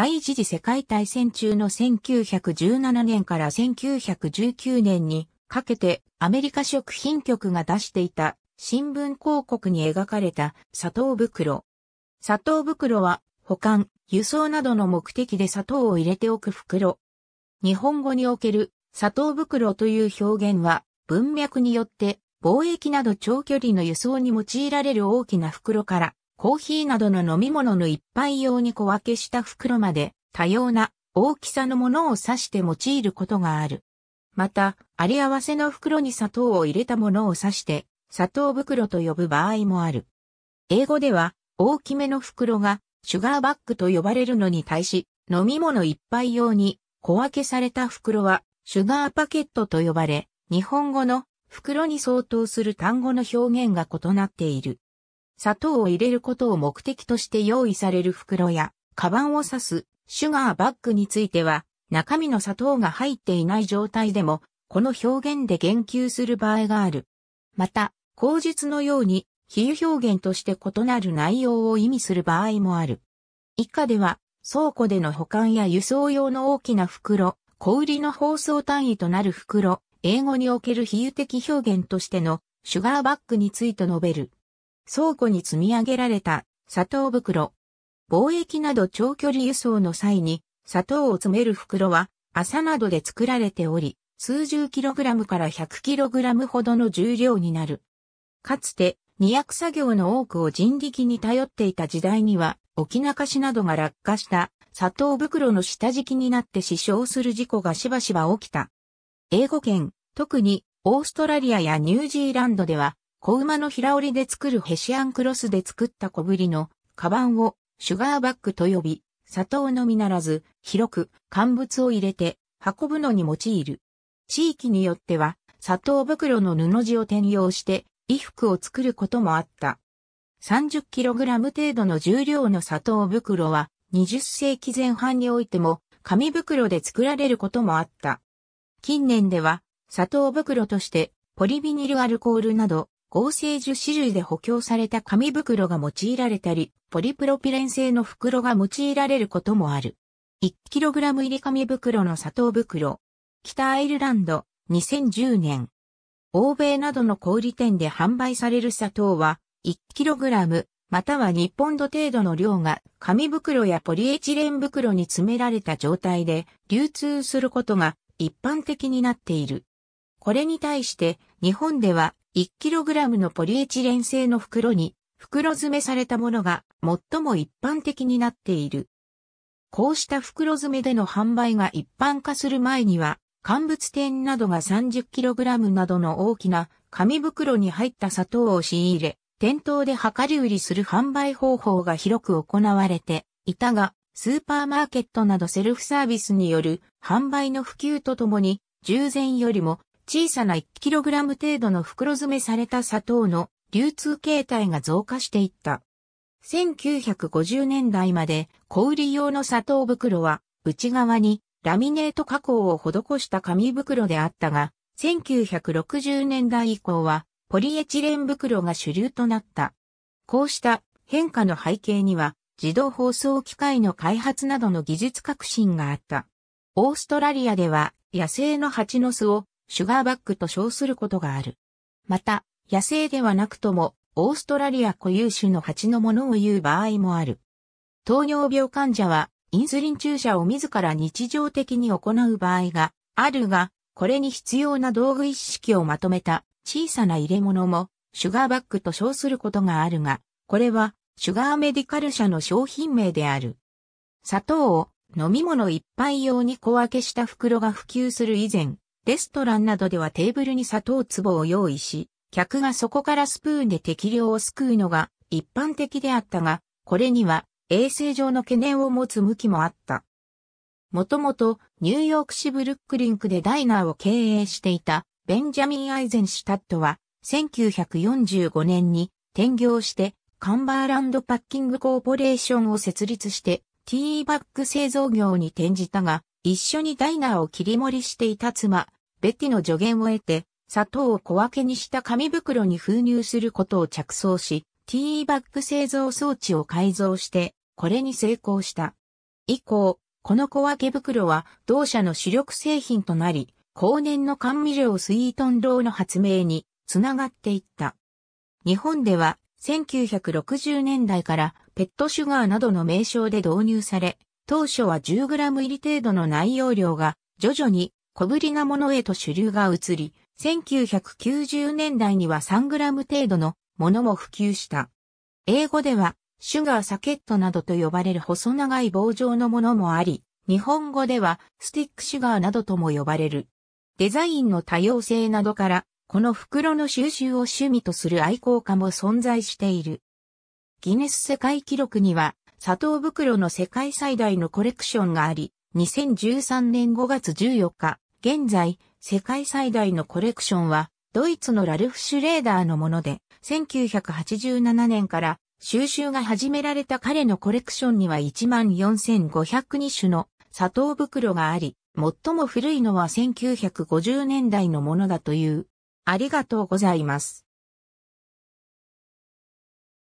第一次世界大戦中の1917年から1919年にかけてアメリカ食品局が出していた新聞広告に描かれた砂糖袋。砂糖袋は保管、輸送などの目的で砂糖を入れておく袋。日本語における砂糖袋という表現は文脈によって貿易など長距離の輸送に用いられる大きな袋からコーヒーなどの飲み物の一杯用に小分けした袋まで多様な大きさのものを指して用いることがある。また、あり合わせの袋に砂糖を入れたものを指して、砂糖袋と呼ぶ場合もある。英語では、大きめの袋が、シュガーバッグと呼ばれるのに対し、飲み物一杯用に小分けされた袋は、シュガーパケットと呼ばれ、日本語の袋に相当する単語の表現が異なっている。砂糖を入れることを目的として用意される袋や、カバンを指すシュガーバッグについては、中身の砂糖が入っていない状態でも、この表現で言及する場合がある。また、口述のように、比喩表現として異なる内容を意味する場合もある。以下では、倉庫での保管や輸送用の大きな袋、小売りの包装単位となる袋、英語における比喩的表現としてのシュガーバッグについて述べる。倉庫に積み上げられた砂糖袋。貿易など長距離輸送の際に砂糖を詰める袋は麻などで作られており、数十キログラムから100キログラムほどの重量になる。かつて、二役作業の多くを人力に頼っていた時代には、沖中市などが落下した砂糖袋の下敷きになって死傷する事故がしばしば起きた。英語圏、特にオーストラリアやニュージーランドでは、小馬の平織りで作るヘシアンクロスで作った小ぶりの、カバンを、シュガーバッグと呼び、砂糖のみならず、広く、乾物を入れて、運ぶのに用いる。地域によっては、砂糖袋の布地を転用して、衣服を作ることもあった。30kg 程度の重量の砂糖袋は、20世紀前半においても、紙袋で作られることもあった。近年では、砂糖袋として、ポリビニルアルコールなど、合成樹脂類で補強された紙袋が用いられたり、ポリプロピレン製の袋が用いられることもある。1kg 入り紙袋の砂糖袋。北アイルランド、2010年。欧米などの小売店で販売される砂糖は、1kg、または日本度程度の量が紙袋やポリエチレン袋に詰められた状態で流通することが一般的になっている。これに対して日本では 1kg のポリエチレン製の袋に袋詰めされたものが最も一般的になっている。こうした袋詰めでの販売が一般化する前には、乾物店などが 30kg などの大きな紙袋に入った砂糖を仕入れ、店頭で量り売りする販売方法が広く行われていたが、スーパーマーケットなどセルフサービスによる販売の普及とともに、従前よりも小さな 1kg 程度の袋詰めされた砂糖の流通形態が増加していった。1950年代まで小売用の砂糖袋は内側にラミネート加工を施した紙袋であったが、1960年代以降はポリエチレン袋が主流となった。こうした変化の背景には自動包装機械の開発などの技術革新があった。オーストラリアでは野生の蜂の巣をシュガーバックと称することがある。また、野生ではなくとも、オーストラリア固有種の蜂のものを言う場合もある。糖尿病患者は、インスリン注射を自ら日常的に行う場合があるが、これに必要な道具一式をまとめた小さな入れ物も、シュガーバッグと称することがあるが、これは、シュガーメディカル社の商品名である。砂糖を飲み物一杯用に小分けした袋が普及する以前、レストランなどではテーブルに砂糖壺を用意し、客がそこからスプーンで適量をすくうのが一般的であったが、これには衛生上の懸念を持つ向きもあった。もともとニューヨーク市ブルックリンクでダイナーを経営していたベンジャミン・アイゼンシュタットは1945年に転業してカンバーランドパッキングコーポレーションを設立してティーバッグ製造業に転じたが一緒にダイナーを切り盛りしていた妻ベティの助言を得て、砂糖を小分けにした紙袋に封入することを着想し、ティーバッグ製造装置を改造して、これに成功した。以降、この小分け袋は同社の主力製品となり、後年の甘味料スイートンローの発明につながっていった。日本では1960年代からペットシュガーなどの名称で導入され、当初は 10g 入り程度の内容量が徐々に小ぶりなものへと主流が移り、1990年代には3グラム程度のものも普及した。英語では、シュガーサケットなどと呼ばれる細長い棒状のものもあり、日本語ではスティックシュガーなどとも呼ばれる。デザインの多様性などから、この袋の収集を趣味とする愛好家も存在している。ギネス世界記録には、砂糖袋の世界最大のコレクションがあり、2013年5月14日、現在、世界最大のコレクションは、ドイツのラルフ・シュレーダーのもので、1987年から収集が始められた彼のコレクションには14,502種の砂糖袋があり、最も古いのは1950年代のものだという。ありがとうございます。